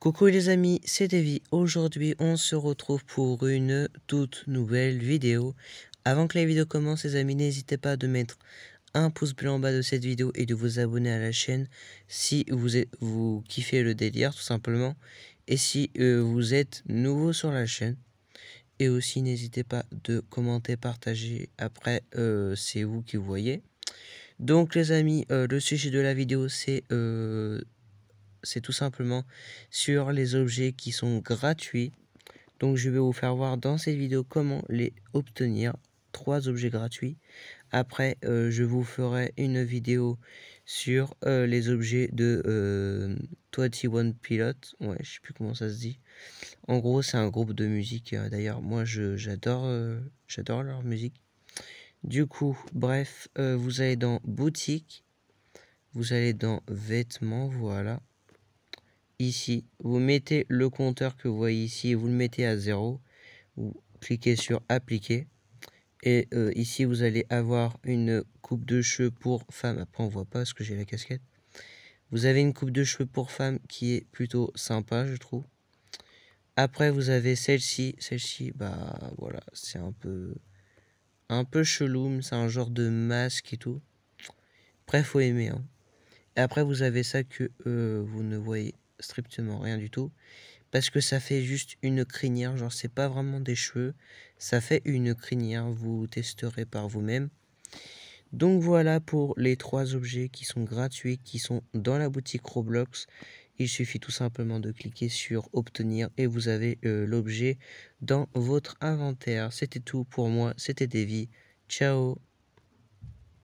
Coucou les amis, c'est Davy. Aujourd'hui, on se retrouve pour une toute nouvelle vidéo. Avant que la vidéo commence, les amis, n'hésitez pas à de mettre un pouce bleu en bas de cette vidéo et de vous abonner à la chaîne si vous, vous kiffez le délire, tout simplement. Et si euh, vous êtes nouveau sur la chaîne. Et aussi, n'hésitez pas de commenter, partager. Après, euh, c'est vous qui voyez. Donc les amis, euh, le sujet de la vidéo, c'est c'est tout simplement sur les objets qui sont gratuits. Donc je vais vous faire voir dans cette vidéo comment les obtenir. Trois objets gratuits. Après, euh, je vous ferai une vidéo sur euh, les objets de 21 euh, Pilot. Ouais, je sais plus comment ça se dit. En gros, c'est un groupe de musique. D'ailleurs, moi, j'adore j'adore leur musique. Du coup, bref, vous allez dans boutique. Vous allez dans vêtements, voilà ici, vous mettez le compteur que vous voyez ici, et vous le mettez à zéro. vous cliquez sur appliquer, et euh, ici vous allez avoir une coupe de cheveux pour femme, après on voit pas parce que j'ai la casquette, vous avez une coupe de cheveux pour femme qui est plutôt sympa je trouve, après vous avez celle-ci, celle-ci bah voilà c'est un peu un peu chelou, c'est un genre de masque et tout, après faut aimer hein. Et après vous avez ça que euh, vous ne voyez strictement rien du tout. Parce que ça fait juste une crinière, genre c'est pas vraiment des cheveux. Ça fait une crinière, vous testerez par vous-même. Donc voilà pour les trois objets qui sont gratuits, qui sont dans la boutique Roblox. Il suffit tout simplement de cliquer sur obtenir et vous avez euh, l'objet dans votre inventaire. C'était tout pour moi, c'était Davy. Ciao